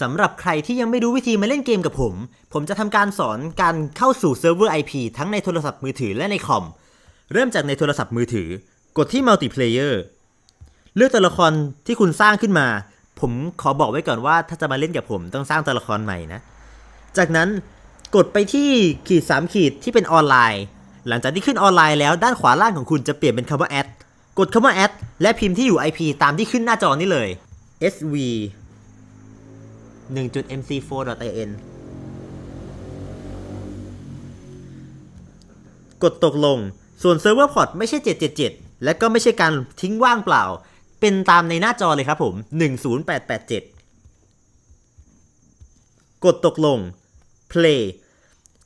สำหรับใครที่ยังไม่รู้วิธีมาเล่นเกมกับผม ผมจะทำการสอนการเข้าสู่เซิร์ฟเวอร์ IP ทั้งในโทรศัพท์มือถือและในคอม เริ่มจากในโทรศัพท์มือถือ กดที่มัลติเพลเยอร์เลือกตัวละครที่คุณสร้างขึ้นมา ผมขอบอกไว้ก่อนว่าถ้าจะมาเล่นกับผมต้องสร้างตัวละครใหม่นะ จากนั้น กดไปที่ขีด3ขีดที่เป็นออนไลน์ หลังจากที่ขึ้นออนไลน์แล้วด้านขวาล่างของคุณจะเปลี่ยนเป็นคำว่าแอดกดคำว่าแอดและพิมพ์ที่อยู่ IP ตามที่ขึ้นหน้าจอนี้เลย sv 1 m c 4 a n กดตกลง ส่วนเซิร์ฟเวอร์พอร์ตไม่ใช่ 777 และก็ไม่ใช่การทิ้งว่างเปล่า เป็นตามในหน้าจอเลยครับผม 10887 กดตกลง play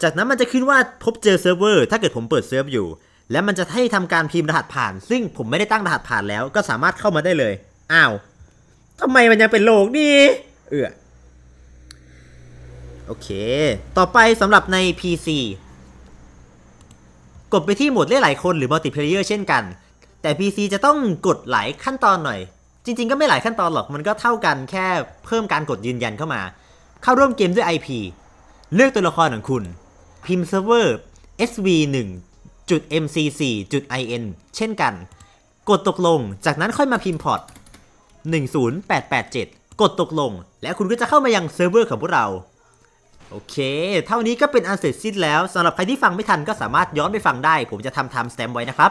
จากนั้นมันจะขึ้นว่าพบเจอเซิร์ฟเวอร์ ถ้าเกิดผมเปิดเซิร์ฟอยู่ และมันจะให้ทำการพิมพ์รหัสผ่าน ซึ่งผมไม่ได้ตั้งรหัสผ่านแล้ว ก็สามารถเข้ามาได้เลย อ้าว ทำไมมันยังเป็นโลกนี่เออโอเค ต่อไปสำหรับใน PC กดไปที่โหมดเล่นหลายคนหรือมัลติเพลเยอร์เช่นกัน แต่ PC จะต้องกดหลายขั้นตอนหน่อย จริงๆ ก็ไม่หลายขั้นตอนหรอก มันก็เท่ากันแค่เพิ่มการกดยืนยันเข้ามา เข้าร่วมเกมด้วย IP เลือกตัวละครของคุณ พิมพ์เซิร์ฟเวอร์ s v 1 m c c i n เช่นกัน กดตกลง จากนั้นค่อยมาพิมพ์พอร์ต 10887 กดตกลง และคุณก็จะเข้ามายังเซิร์ฟเวอร์ของพวกเราโอเค เท่านี้ก็เป็นอันเสร็จสิ้นแล้วสำหรับใครที่ฟังไม่ทันก็สามารถย้อนไปฟังได้ ผมจะทำไทม์สแตมป์ไว้นะครับ